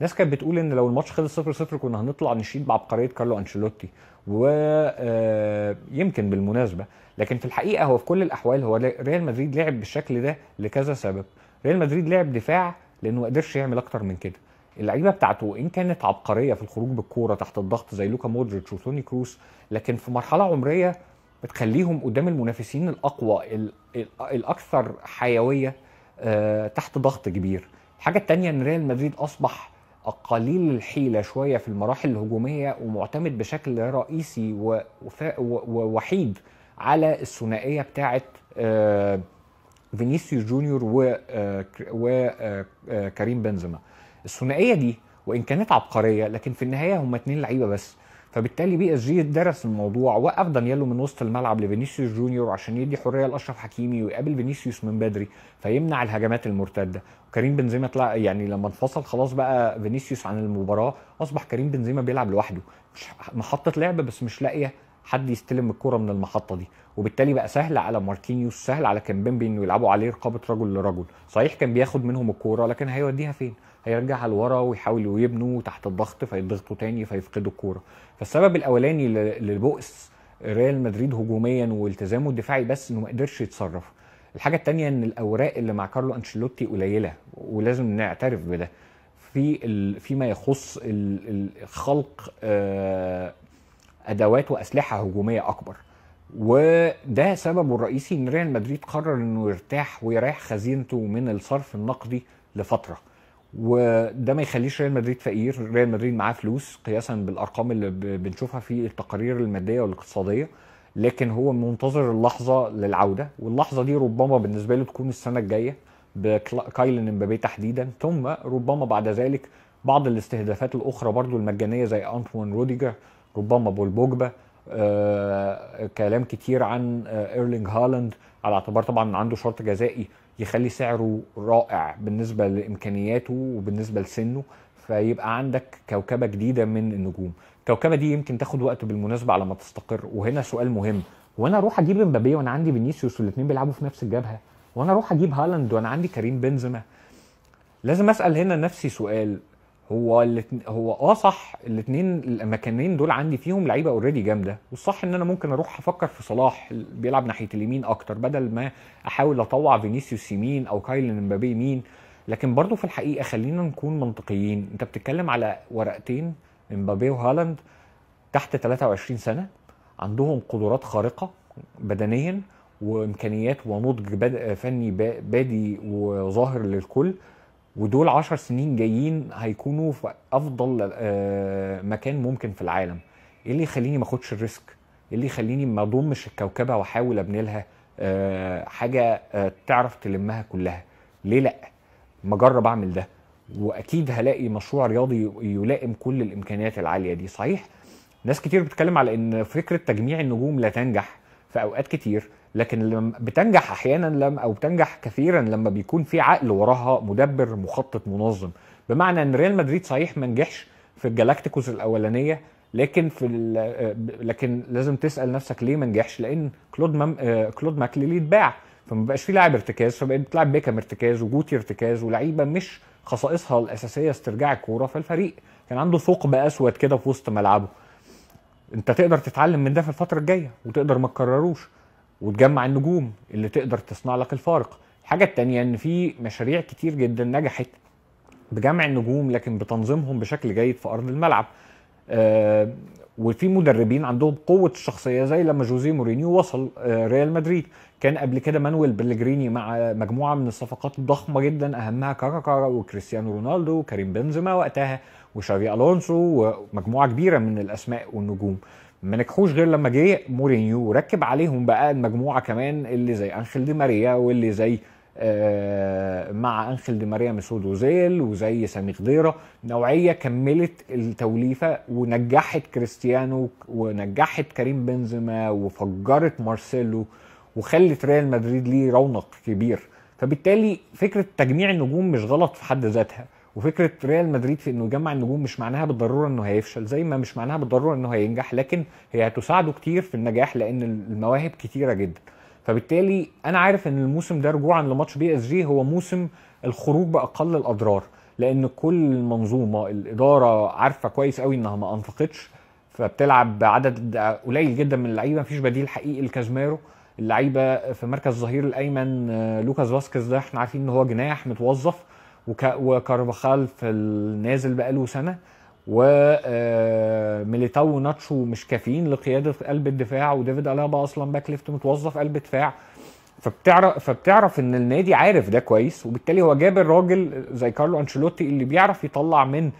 ناس كانت بتقول ان لو الماتش خلص 0 0 كنا هنطلع نشيد بعبقريه كارلو انشيلوتي ويمكن آه، بالمناسبه لكن في الحقيقه هو في كل الاحوال هو ريال مدريد لعب بالشكل ده لكذا سبب ريال مدريد لعب دفاع لانه ما قدرش يعمل اكتر من كده اللعيبه بتاعته ان كانت عبقريه في الخروج بالكوره تحت الضغط زي لوكا مودريتش وتوني كروس لكن في مرحله عمريه بتخليهم قدام المنافسين الاقوى الاكثر حيويه آه، تحت ضغط كبير الحاجه الثانيه ان ريال مدريد اصبح قليل الحيلة شوية في المراحل الهجومية ومعتمد بشكل رئيسي ووحيد على الثنائية بتاعة آه، فينيسيوس جونيور وكريم آه، آه، بنزيما الثنائية دي وإن كانت عبقرية لكن في النهاية هما اتنين لعيبة بس فبالتالي بي اس جي درس الموضوع وقف دانييلو من وسط الملعب لفينيسيوس جونيور عشان يدي حريه لاشرف حكيمي ويقابل فينيسيوس من بدري فيمنع الهجمات المرتده وكريم بنزيما طلع يعني لما انفصل خلاص بقى فينيسيوس عن المباراه اصبح كريم بنزيما بيلعب لوحده مش محطه لعب بس مش لاقيه حد يستلم الكرة من المحطة دي وبالتالي بقى سهل على ماركينيوس سهل على كامبيمبي انه يلعبوا عليه رقابة رجل لرجل صحيح كان بياخد منهم الكرة لكن هيوديها فين هيرجعها لورا ويحاولوا يبنوا تحت الضغط فيضغطوا تاني فيفقدوا الكوره فالسبب الاولاني لبؤس ريال مدريد هجوميا والتزامه الدفاعي بس انه ما قدرش يتصرف الحاجه الثانيه ان الاوراق اللي مع كارلو انشيلوتي قليله ولازم نعترف بده في فيما يخص خلق آه، ادوات واسلحه هجوميه اكبر وده سببه الرئيسي ان ريال مدريد قرر انه يرتاح ويريح خزينته من الصرف النقدي لفتره وده ما يخليش ريال مدريد فقير ريال مدريد معاه فلوس قياسا بالارقام اللي بنشوفها في التقارير الماديه والاقتصاديه لكن هو منتظر اللحظه للعوده واللحظه دي ربما بالنسبه له تكون السنه الجايه بكايلن امبابي تحديدا ثم ربما بعد ذلك بعض الاستهدافات الاخرى برضو المجانيه زي انطوان روديجر ربما بول بوجبا آه، كلام كتير عن آه، ايرلينج هالاند على اعتبار طبعا عنده شرط جزائي يخلي سعره رائع بالنسبه لامكانياته وبالنسبه لسنه فيبقى عندك كوكبه جديده من النجوم الكوكبه دي يمكن تاخد وقت بالمناسبه على ما تستقر وهنا سؤال مهم وانا اروح اجيب امبابي وانا عندي فينيسيوس والاثنين بيلعبوا في نفس الجبهه وانا اروح اجيب هالاند وانا عندي كريم بنزيما لازم اسال هنا نفسي سؤال هو الاتن... هو اه صح الاثنين المكانين دول عندي فيهم لعيبه اوريدي جامده والصح ان انا ممكن اروح افكر في صلاح بيلعب ناحيه اليمين اكتر بدل ما احاول اطوع فينيسيوس يمين او كايلن امبابي يمين لكن برضو في الحقيقه خلينا نكون منطقيين انت بتتكلم على ورقتين امبابي وهالاند تحت 23 سنه عندهم قدرات خارقه بدنيا وامكانيات ونضج فني بادي وظاهر للكل ودول عشر سنين جايين هيكونوا في افضل آه، مكان ممكن في العالم ايه اللي يخليني ما اخدش الريسك ايه اللي يخليني ما اضمش الكوكبه واحاول ابني لها آه، حاجه آه، تعرف تلمها كلها ليه لا ما اجرب اعمل ده واكيد هلاقي مشروع رياضي يلائم كل الامكانيات العاليه دي صحيح ناس كتير بتتكلم على ان فكره تجميع النجوم لا تنجح في اوقات كتير لكن لما بتنجح احيانا لما او بتنجح كثيرا لما بيكون في عقل وراها مدبر مخطط منظم بمعنى ان ريال مدريد صحيح ما نجحش في الجلاكتيكوس الاولانيه لكن في آه، لكن لازم تسال نفسك ليه ما نجحش لان كلود مم... آه، كلود ماكليلي اتباع فما بقاش في لاعب ارتكاز فبقيت بتلعب بيكام ارتكاز وجوتي ارتكاز ولعيبه مش خصائصها الاساسيه استرجاع الكوره فالفريق كان عنده ثقب اسود كده في وسط ملعبه انت تقدر تتعلم من ده في الفتره الجايه وتقدر ما تكرروش وتجمع النجوم اللي تقدر تصنع لك الفارق الحاجه التانية ان في مشاريع كتير جدا نجحت بجمع النجوم لكن بتنظيمهم بشكل جيد في ارض الملعب آه وفي مدربين عندهم قوه الشخصيه زي لما جوزيه مورينيو وصل آه ريال مدريد كان قبل كده مانويل بلجريني مع مجموعه من الصفقات الضخمه جدا اهمها كاكا وكريستيانو رونالدو وكريم بنزيما وقتها وشافي الونسو ومجموعه كبيره من الاسماء والنجوم ما نجحوش غير لما جه مورينيو وركب عليهم بقى المجموعه كمان اللي زي انخيل دي ماريا واللي زي آه، مع انخيل دي ماريا مسود وزيل وزي سامي خضيره نوعيه كملت التوليفه ونجحت كريستيانو ونجحت كريم بنزيما وفجرت مارسيلو وخلت ريال مدريد ليه رونق كبير فبالتالي فكره تجميع النجوم مش غلط في حد ذاتها وفكره ريال مدريد في انه يجمع النجوم مش معناها بالضروره انه هيفشل زي ما مش معناها بالضروره انه هينجح لكن هي هتساعده كتير في النجاح لان المواهب كتيره جدا فبالتالي انا عارف ان الموسم ده رجوعا لماتش بي اس جي هو موسم الخروج باقل الاضرار لان كل المنظومه الاداره عارفه كويس قوي انها ما انفقتش فبتلعب بعدد قليل جدا من اللعيبه مفيش بديل حقيقي لكازميرو اللعيبه في مركز الظهير الايمن آه، لوكاس فاسكيز ده احنا عارفين ان هو جناح متوظف وكارفاخال في النازل بقاله سنه وميليتاو آه، وناتشو مش كافيين لقياده قلب الدفاع وديفيد الابا اصلا باك ليفت متوظف قلب دفاع فبتعرف فبتعرف ان النادي عارف ده كويس وبالتالي هو جاب الراجل زي كارلو انشيلوتي اللي بيعرف يطلع من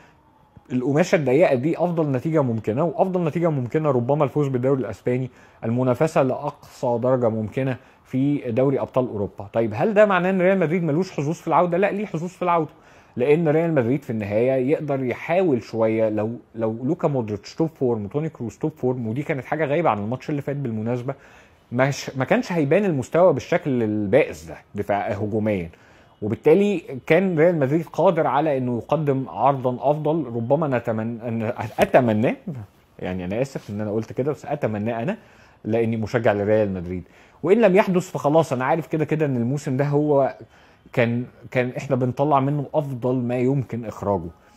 القماشه الضيقه دي افضل نتيجه ممكنه وافضل نتيجه ممكنه ربما الفوز بالدوري الاسباني المنافسه لاقصى درجه ممكنه في دوري ابطال اوروبا طيب هل ده معناه ان ريال مدريد ملوش حظوظ في العوده لا ليه حظوظ في العوده لان ريال مدريد في النهايه يقدر يحاول شويه لو لو لوكا مودريتش توب فورم وتوني كروس توب فورم ودي كانت حاجه غايبه عن الماتش اللي فات بالمناسبه مش ما كانش هيبان المستوى بالشكل البائس ده دفاع هجوميا وبالتالي كان ريال مدريد قادر على انه يقدم عرضا افضل ربما نتمنى اتمناه يعني انا اسف ان انا قلت كده بس اتمناه انا لاني مشجع لريال مدريد وان لم يحدث فخلاص انا عارف كده كده ان الموسم ده هو كان كان احنا بنطلع منه افضل ما يمكن اخراجه